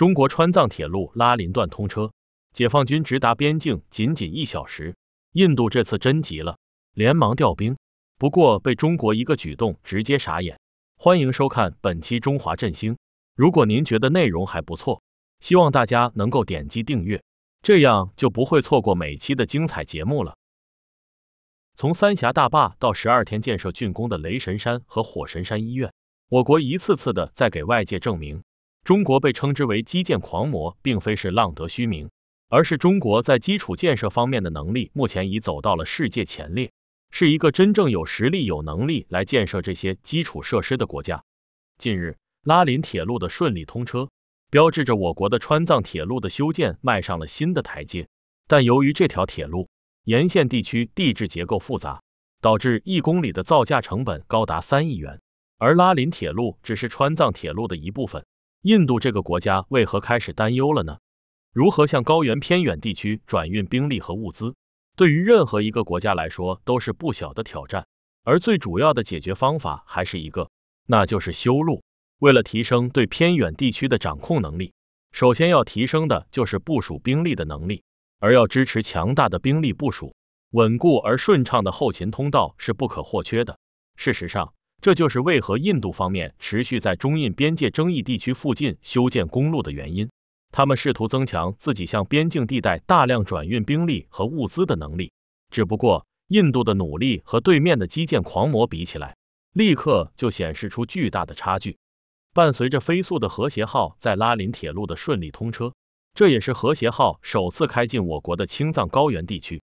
中国川藏铁路拉林段通车，解放军直达边境仅仅一小时。印度这次真急了，连忙调兵，不过被中国一个举动直接傻眼。欢迎收看本期《中华振兴》，如果您觉得内容还不错，希望大家能够点击订阅，这样就不会错过每期的精彩节目了。从三峡大坝到十二天建设竣工的雷神山和火神山医院，我国一次次的在给外界证明。中国被称之为基建狂魔，并非是浪得虚名，而是中国在基础建设方面的能力目前已走到了世界前列，是一个真正有实力、有能力来建设这些基础设施的国家。近日，拉林铁路的顺利通车，标志着我国的川藏铁路的修建迈上了新的台阶。但由于这条铁路沿线地区地质结构复杂，导致一公里的造价成本高达三亿元，而拉林铁路只是川藏铁路的一部分。印度这个国家为何开始担忧了呢？如何向高原偏远地区转运兵力和物资，对于任何一个国家来说都是不小的挑战。而最主要的解决方法还是一个，那就是修路。为了提升对偏远地区的掌控能力，首先要提升的就是部署兵力的能力，而要支持强大的兵力部署，稳固而顺畅的后勤通道是不可或缺的。事实上，这就是为何印度方面持续在中印边界争议地区附近修建公路的原因。他们试图增强自己向边境地带大量转运兵力和物资的能力。只不过，印度的努力和对面的基建狂魔比起来，立刻就显示出巨大的差距。伴随着飞速的和谐号在拉林铁路的顺利通车，这也是和谐号首次开进我国的青藏高原地区。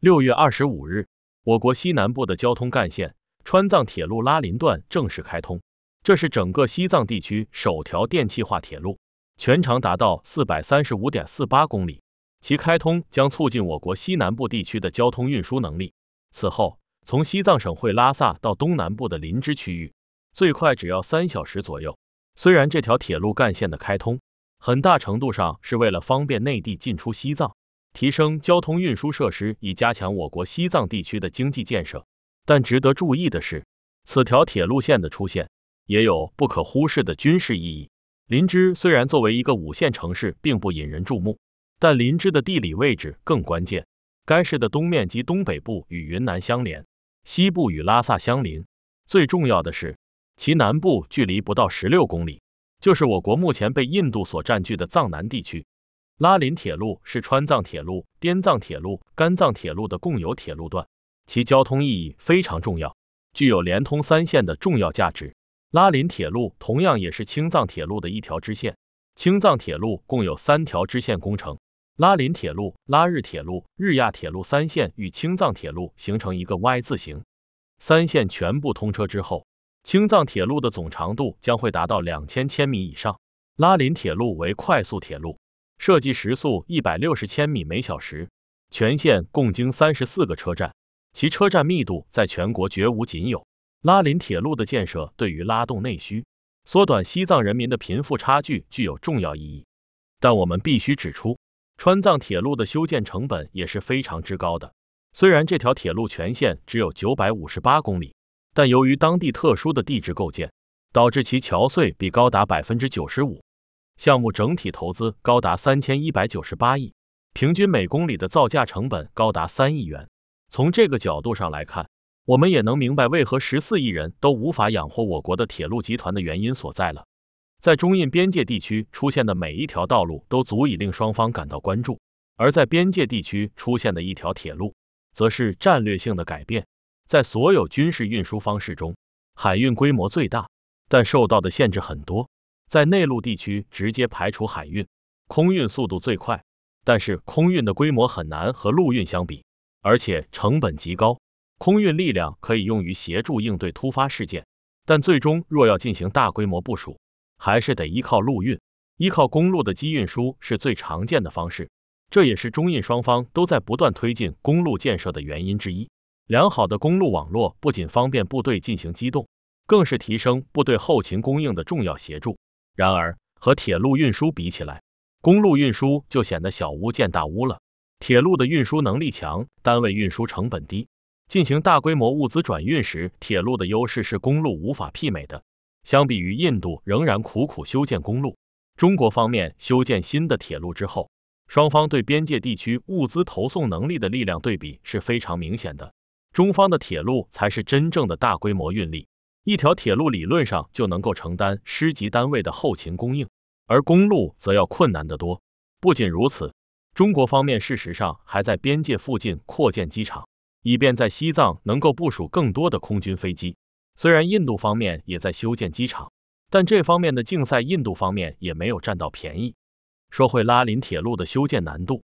六月二十五日，我国西南部的交通干线。川藏铁路拉林段正式开通，这是整个西藏地区首条电气化铁路，全长达到四百三十五点四八公里。其开通将促进我国西南部地区的交通运输能力。此后，从西藏省会拉萨到东南部的林芝区域，最快只要三小时左右。虽然这条铁路干线的开通，很大程度上是为了方便内地进出西藏，提升交通运输设施，以加强我国西藏地区的经济建设。但值得注意的是，此条铁路线的出现也有不可忽视的军事意义。林芝虽然作为一个五线城市，并不引人注目，但林芝的地理位置更关键。该市的东面及东北部与云南相连，西部与拉萨相邻。最重要的是，其南部距离不到十六公里，就是我国目前被印度所占据的藏南地区。拉林铁路是川藏铁路、滇藏铁路、甘藏铁路的共有铁路段。其交通意义非常重要，具有连通三线的重要价值。拉林铁路同样也是青藏铁路的一条支线。青藏铁路共有三条支线工程：拉林铁路、拉日铁路、日亚铁路三线，与青藏铁路形成一个 Y 字形。三线全部通车之后，青藏铁路的总长度将会达到两千千米以上。拉林铁路为快速铁路，设计时速一百六十千米每小时，全线共经三十四个车站。其车站密度在全国绝无仅有。拉林铁路的建设对于拉动内需、缩短西藏人民的贫富差距具有重要意义。但我们必须指出，川藏铁路的修建成本也是非常之高的。虽然这条铁路全线只有九百五十八公里，但由于当地特殊的地质构建，导致其桥隧比高达百分之九十五。项目整体投资高达三千一百九十八亿，平均每公里的造价成本高达三亿元。从这个角度上来看，我们也能明白为何十四亿人都无法养活我国的铁路集团的原因所在了。在中印边界地区出现的每一条道路都足以令双方感到关注，而在边界地区出现的一条铁路，则是战略性的改变。在所有军事运输方式中，海运规模最大，但受到的限制很多；在内陆地区直接排除海运，空运速度最快，但是空运的规模很难和陆运相比。而且成本极高，空运力量可以用于协助应对突发事件，但最终若要进行大规模部署，还是得依靠陆运，依靠公路的机运输是最常见的方式，这也是中印双方都在不断推进公路建设的原因之一。良好的公路网络不仅方便部队进行机动，更是提升部队后勤供应的重要协助。然而，和铁路运输比起来，公路运输就显得小巫见大巫了。铁路的运输能力强，单位运输成本低。进行大规模物资转运时，铁路的优势是公路无法媲美的。相比于印度仍然苦苦修建公路，中国方面修建新的铁路之后，双方对边界地区物资投送能力的力量对比是非常明显的。中方的铁路才是真正的大规模运力，一条铁路理论上就能够承担师级单位的后勤供应，而公路则要困难得多。不仅如此。中国方面事实上还在边界附近扩建机场，以便在西藏能够部署更多的空军飞机。虽然印度方面也在修建机场，但这方面的竞赛印度方面也没有占到便宜。说会拉林铁路的修建难度，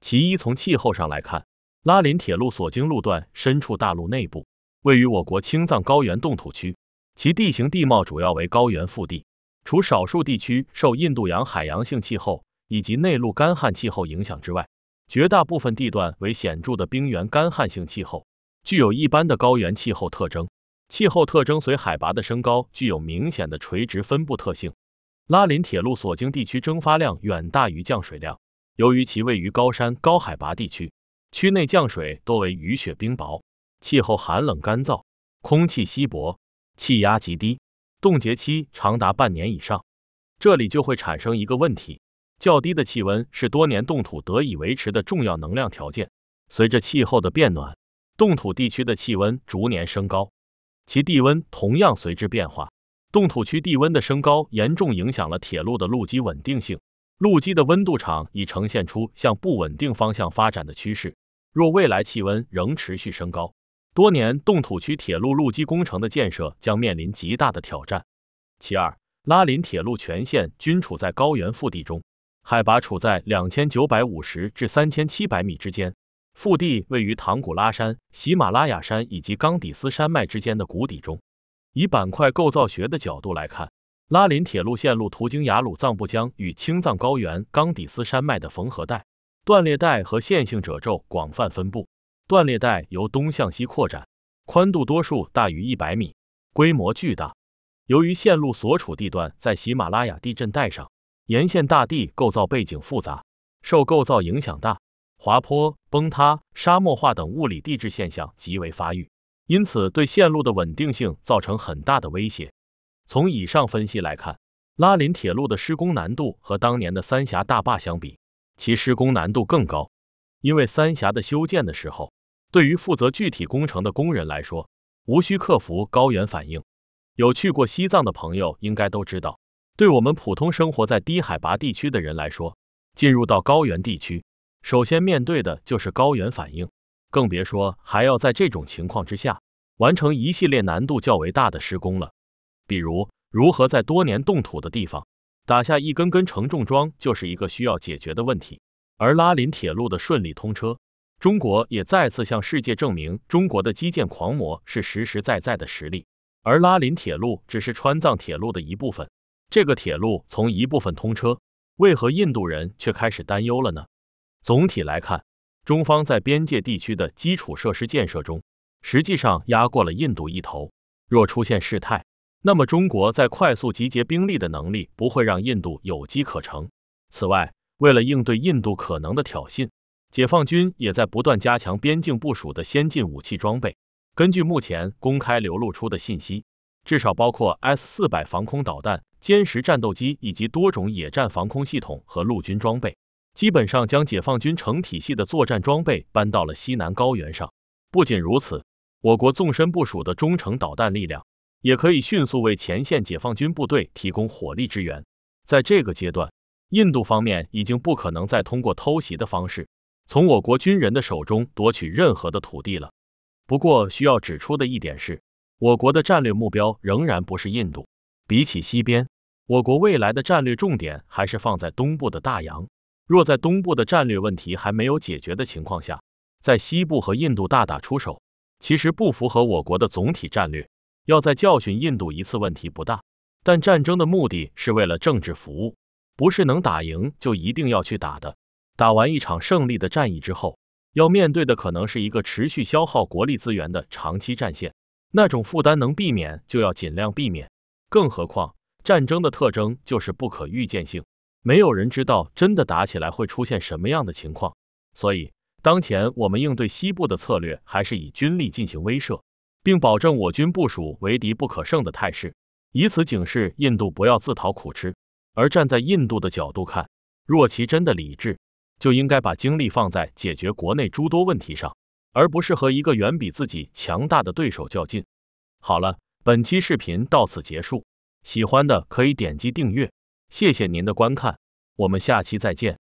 其一从气候上来看，拉林铁路所经路段深处大陆内部，位于我国青藏高原冻土区，其地形地貌主要为高原腹地，除少数地区受印度洋海洋性气候。以及内陆干旱气候影响之外，绝大部分地段为显著的冰原干旱性气候，具有一般的高原气候特征。气候特征随海拔的升高具有明显的垂直分布特性。拉林铁路所经地区蒸发量远大于降水量，由于其位于高山高海拔地区，区内降水多为雨雪冰雹，气候寒冷干燥，空气稀薄，气压极低，冻结期长达半年以上。这里就会产生一个问题。较低的气温是多年冻土得以维持的重要能量条件。随着气候的变暖，冻土地区的气温逐年升高，其地温同样随之变化。冻土区地温的升高严重影响了铁路的路基稳定性，路基的温度场已呈现出向不稳定方向发展的趋势。若未来气温仍持续升高，多年冻土区铁路路基工程的建设将面临极大的挑战。其二，拉林铁路全线均处在高原腹地中。海拔处在两千九百五十至三千七百米之间，腹地位于唐古拉山、喜马拉雅山以及冈底斯山脉之间的谷底中。以板块构造学的角度来看，拉林铁路线路途经雅鲁藏布江与青藏高原、冈底斯山脉的缝合带、断裂带和线性褶皱广泛分布。断裂带由东向西扩展，宽度多数大于一百米，规模巨大。由于线路所处地段在喜马拉雅地震带上。沿线大地构造背景复杂，受构造影响大，滑坡、崩塌、沙漠化等物理地质现象极为发育，因此对线路的稳定性造成很大的威胁。从以上分析来看，拉林铁路的施工难度和当年的三峡大坝相比，其施工难度更高。因为三峡的修建的时候，对于负责具体工程的工人来说，无需克服高原反应。有去过西藏的朋友应该都知道。对我们普通生活在低海拔地区的人来说，进入到高原地区，首先面对的就是高原反应，更别说还要在这种情况之下完成一系列难度较为大的施工了。比如，如何在多年冻土的地方打下一根根承重桩，就是一个需要解决的问题。而拉林铁路的顺利通车，中国也再次向世界证明中国的基建狂魔是实实在在的实力。而拉林铁路只是川藏铁路的一部分。这个铁路从一部分通车，为何印度人却开始担忧了呢？总体来看，中方在边界地区的基础设施建设中，实际上压过了印度一头。若出现事态，那么中国在快速集结兵力的能力不会让印度有机可乘。此外，为了应对印度可能的挑衅，解放军也在不断加强边境部署的先进武器装备。根据目前公开流露出的信息，至少包括 S 四百防空导弹。歼十战斗机以及多种野战防空系统和陆军装备，基本上将解放军成体系的作战装备搬到了西南高原上。不仅如此，我国纵深部署的中程导弹力量，也可以迅速为前线解放军部队提供火力支援。在这个阶段，印度方面已经不可能再通过偷袭的方式，从我国军人的手中夺取任何的土地了。不过，需要指出的一点是，我国的战略目标仍然不是印度。比起西边，我国未来的战略重点还是放在东部的大洋。若在东部的战略问题还没有解决的情况下，在西部和印度大打出手，其实不符合我国的总体战略。要再教训印度一次问题不大，但战争的目的是为了政治服务，不是能打赢就一定要去打的。打完一场胜利的战役之后，要面对的可能是一个持续消耗国力资源的长期战线，那种负担能避免就要尽量避免。更何况，战争的特征就是不可预见性，没有人知道真的打起来会出现什么样的情况。所以，当前我们应对西部的策略还是以军力进行威慑，并保证我军部署为敌不可胜的态势，以此警示印度不要自讨苦吃。而站在印度的角度看，若其真的理智，就应该把精力放在解决国内诸多问题上，而不是和一个远比自己强大的对手较劲。好了。本期视频到此结束，喜欢的可以点击订阅，谢谢您的观看，我们下期再见。